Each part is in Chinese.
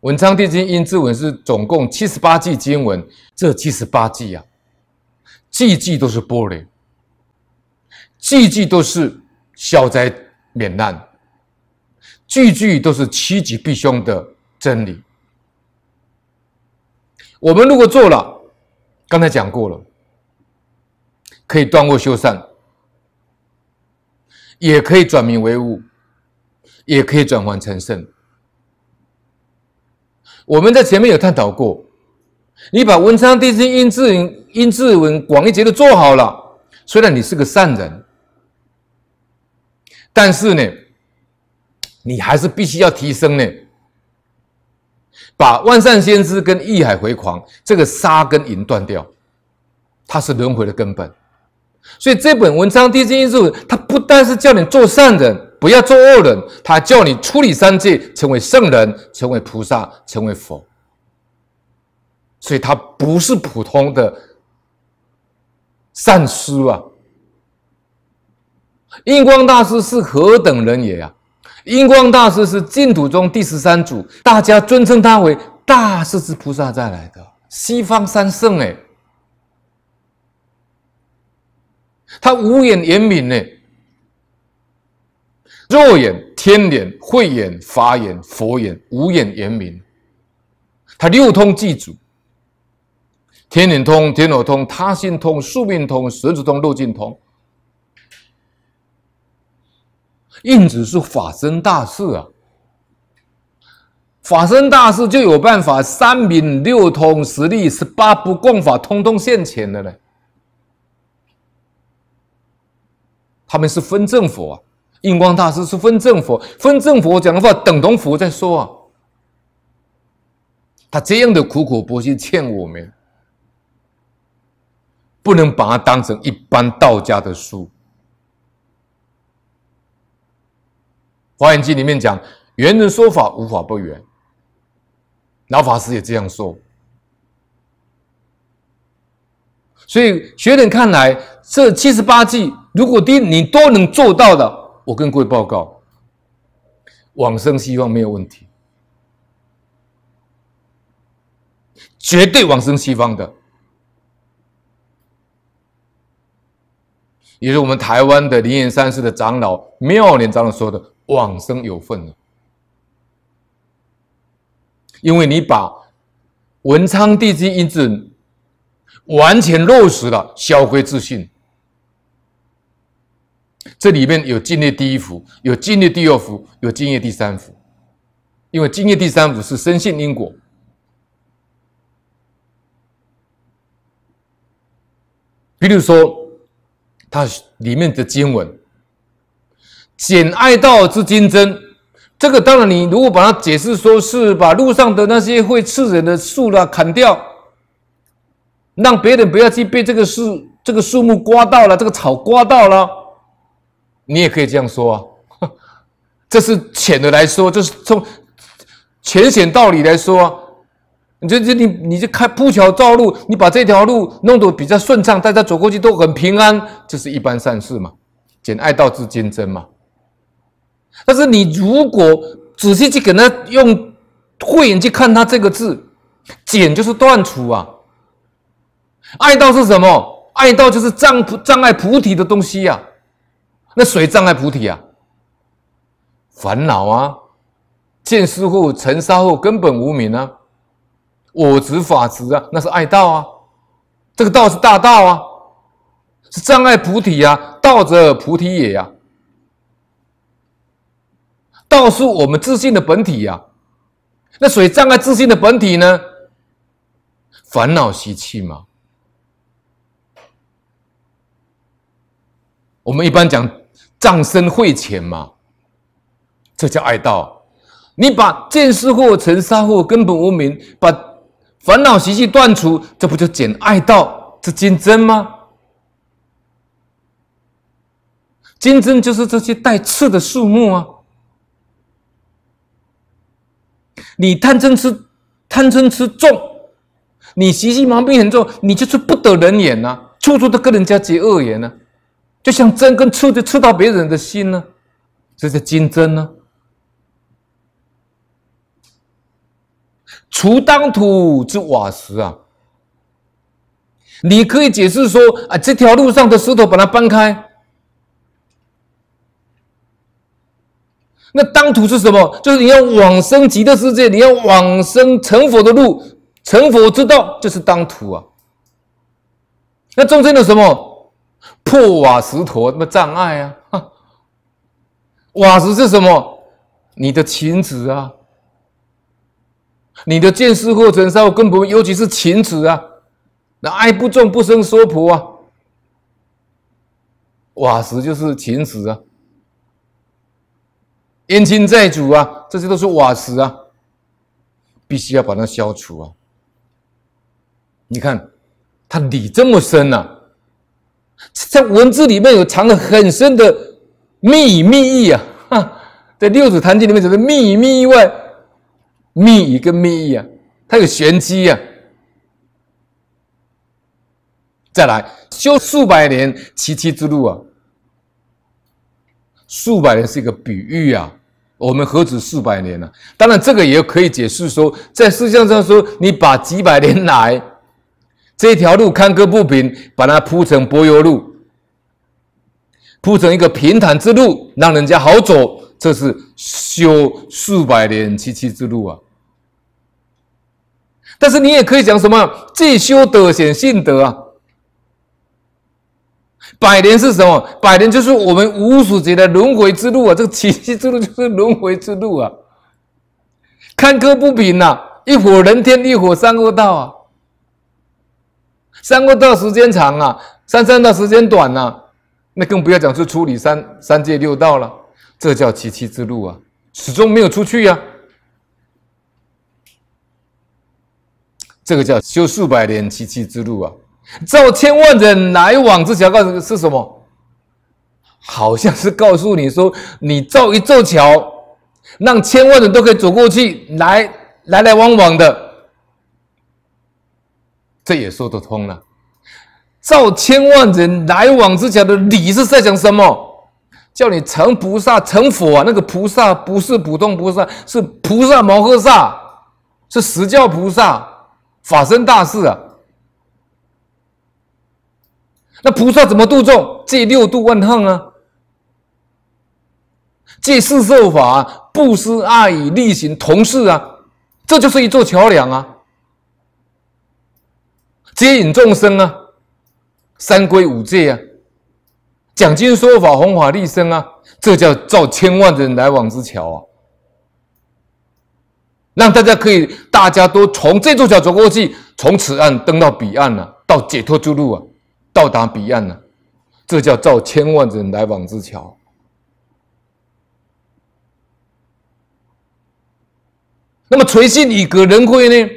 文昌帝君阴骘文是总共七十八句经文，这七十八句呀，句句都是玻璃，句句都是消灾免难，句句都是趋吉避凶的真理。我们如果做了，刚才讲过了，可以断恶修善，也可以转名为物，也可以转换成圣。我们在前面有探讨过，你把《文昌帝君阴骘阴骘文广义节都做好了，虽然你是个善人，但是呢，你还是必须要提升呢，把万善先知跟义海回狂这个沙跟银断掉，它是轮回的根本。所以这本文昌帝君阴骘文，它不但是叫你做善人。不要做恶人，他叫你出理三界，成为圣人，成为菩萨，成为佛。所以他不是普通的善师啊！印光大师是何等人也啊！印光大师是净土中第十三祖，大家尊称他为大势至菩萨。再来的西方三圣，哎，他无眼言明呢。肉眼、天眼、慧眼、法眼、佛眼，五眼严明。他六通具足：天眼通、天耳通、他心通、宿命通、十指通、漏尽通。印子是法身大事啊！法身大事就有办法，三明、六通、十力、十八不共法，通通现前的呢。他们是分正佛。印光大师是分正佛，分正佛讲的话等同佛在说啊。他这样的苦口婆心劝我们，不能把它当成一般道家的书。《华严经》里面讲“圆人说法，无法不圆”，老法师也这样说。所以学人看来，这七十八计，如果第你都能做到的。我跟各位报告，往生西方没有问题，绝对往生西方的。也是我们台湾的灵岩山寺的长老妙莲长老说的：“往生有份了，因为你把文昌地君印证完全落实了，消归自信。”这里面有精业第一幅，有精业第二幅，有精业第三幅。因为精业第三幅是深信因果，比如说它里面的经文“简爱道之金针”，这个当然你如果把它解释说是把路上的那些会刺人的树啦砍掉，让别人不要去被这个树、这个树木刮到了，这个草刮到了。你也可以这样说啊，这是浅的来说，就是从浅显道理来说啊，你就你你就开铺桥造路，你把这条路弄得比较顺畅，大家走过去都很平安，这是一般善事嘛，简爱道之精贞嘛。但是你如果仔细去给他用慧眼去看他这个字，简就是断除啊，爱道是什么？爱道就是障障碍菩提的东西呀。那水障碍菩提啊，烦恼啊，见师父成沙后根本无名啊，我执法执啊，那是爱道啊，这个道是大道啊，是障碍菩提啊，道者菩提也呀，道是我们自信的本体呀，那水障碍自信的本体呢，烦恼习气嘛，我们一般讲。葬身会浅嘛，这叫爱道。你把见识惑、尘沙祸根本无名，把烦恼习气断除，这不就简爱道？这金针吗？金针就是这些带刺的树木啊。你贪嗔痴，贪嗔痴重，你习气毛病很重，你就是不得人眼呐，处处都跟人家结恶缘呐。就像针跟刺，就刺到别人的心呢，这是金针呢。除当土之瓦石啊，你可以解释说啊，这条路上的石头把它搬开。那当土是什么？就是你要往生极乐世界，你要往生成佛的路，成佛之道就是当土啊。那中间的什么？破瓦石陀那么障碍啊？瓦石是什么？你的情子啊，你的见识过程上根本尤其是情子啊，那爱不重不生娑婆啊。瓦石就是情子啊，冤亲债主啊，这些都是瓦石啊，必须要把它消除啊。你看，它理这么深呐。在文字里面有藏了很深的秘密意啊，哈，在六祖坛经里面怎么秘密意外秘一个秘密啊，它有玄机啊。再来修数百年奇迹之路啊，数百年是一个比喻啊，我们何止数百年呢？当然这个也可以解释说，在世界上说，你把几百年来。这条路坎坷不平，把它铺成柏油路，铺成一个平坦之路，让人家好走。这是修数百年七七之路啊！但是你也可以讲什么，既修德显性德啊。百年是什么？百年就是我们无数劫的轮回之路啊！这个七七之路就是轮回之路啊！坎坷不平呐，一伙人天，一伙三恶道啊！三道时间长啊，三三道时间短啊，那更不要讲是处理三三界六道了，这叫七七之路啊，始终没有出去呀。这个叫修数百年七七之路啊，造千万人来往之桥，告诉是什么？好像是告诉你说，你造一座桥，让千万人都可以走过去，来来来往往的。这也说得通了，造千万人来往之桥的理是在讲什么？叫你成菩萨、成佛啊！那个菩萨不是普通菩萨，是菩萨摩诃萨，是十教菩萨、法身大士啊。那菩萨怎么度众？借六度万恨啊，借四受法，布施、爱与力行、同事啊，这就是一座桥梁啊。接引众生啊，三规五戒啊，讲经说法，弘法利生啊，这叫造千万人来往之桥啊，让大家可以，大家都从这座桥走过去，从此岸登到彼岸了，到解脱之路啊，到达彼岸了，这叫造千万人来往之桥。那么垂信以格人会呢？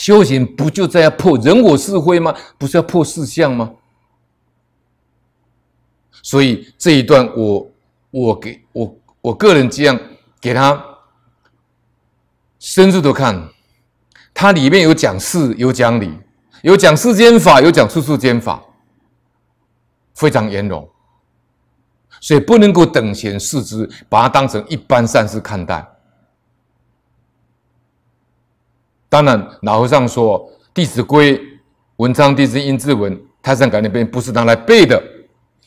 修行不就在要破人我是非吗？不是要破四相吗？所以这一段我我给我我个人这样给他深入的看，它里面有讲事，有讲理，有讲世间法，有讲处世间法，非常严融。所以不能够等闲视之，把它当成一般善事看待。当然，老和尚说《弟子规》、文昌帝君、阴字文、泰山岗那边不是拿来背的，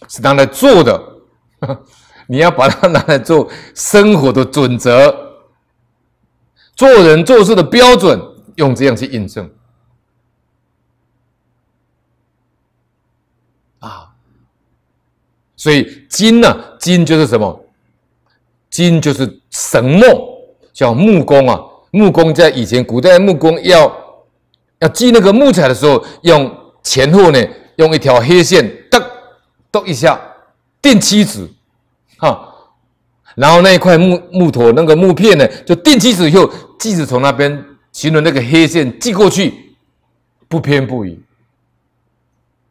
是拿来做的。你要把它拿来做生活的准则，做人做事的标准，用这样去印证啊。所以金呢，金就是什么？金就是神木，叫木工啊。木工在以前古代，木工要要锯那个木材的时候，用前后呢，用一条黑线，噔，咚一下，钉七子，哈，然后那一块木木头，那个木片呢，就钉七子以后，锯子从那边形了那个黑线锯过去，不偏不倚。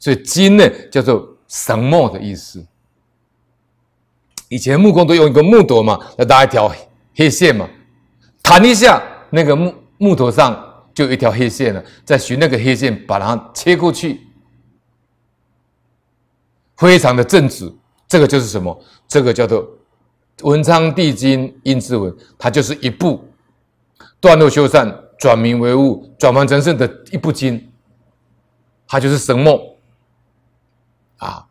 所以金呢，叫做神木的意思。以前木工都用一个木头嘛，来搭一条黑线嘛，弹一下。那个木木头上就一条黑线了，在寻那个黑线，把它切过去，非常的正直。这个就是什么？这个叫做《文昌帝经印之文》，它就是一部断落修缮、转名为物、转凡成圣的一部经，它就是神墨啊！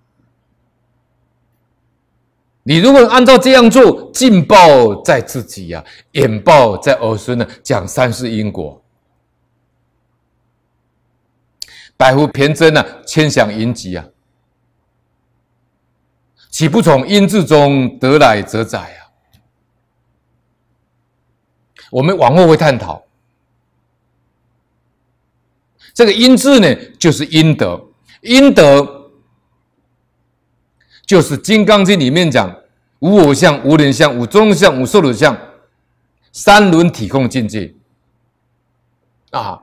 你如果按照这样做，尽报在自己呀，延报在儿孙呢。讲三世因果，百福骈真啊，千想云集啊，岂不从因字中得来则载啊？我们往后会探讨这个因字呢，就是阴德，阴德。就是《金刚经》里面讲：无我相，无人相，无中相，无受者相，三轮体空境界啊。